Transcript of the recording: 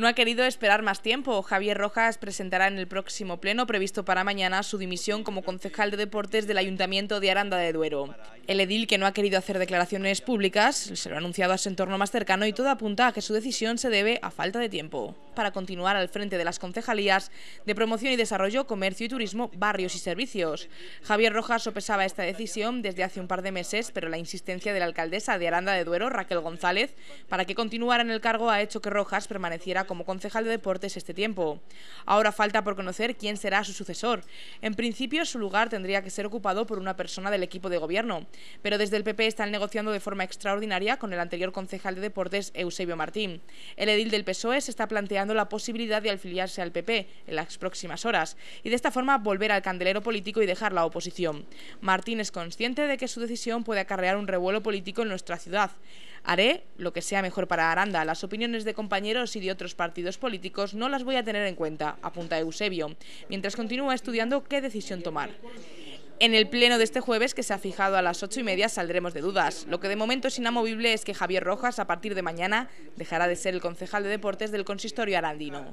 no ha querido esperar más tiempo. Javier Rojas presentará en el próximo pleno previsto para mañana su dimisión como concejal de deportes del Ayuntamiento de Aranda de Duero. El edil, que no ha querido hacer declaraciones públicas, se lo ha anunciado a su entorno más cercano y todo apunta a que su decisión se debe a falta de tiempo para continuar al frente de las concejalías de Promoción y Desarrollo, Comercio y Turismo, Barrios y Servicios. Javier Rojas sopesaba esta decisión desde hace un par de meses, pero la insistencia de la alcaldesa de Aranda de Duero, Raquel González, para que continuara en el cargo ha hecho que Rojas permaneciera como concejal de deportes este tiempo. Ahora falta por conocer quién será su sucesor. En principio, su lugar tendría que ser ocupado por una persona del equipo de gobierno, pero desde el PP están negociando de forma extraordinaria con el anterior concejal de deportes, Eusebio Martín. El edil del PSOE se está planteando la posibilidad de afiliarse al PP en las próximas horas y de esta forma volver al candelero político y dejar la oposición. Martín es consciente de que su decisión puede acarrear un revuelo político en nuestra ciudad. Haré lo que sea mejor para Aranda. Las opiniones de compañeros y de otros partidos políticos no las voy a tener en cuenta, apunta Eusebio, mientras continúa estudiando qué decisión tomar. En el pleno de este jueves, que se ha fijado a las ocho y media, saldremos de dudas. Lo que de momento es inamovible es que Javier Rojas, a partir de mañana, dejará de ser el concejal de deportes del consistorio arandino.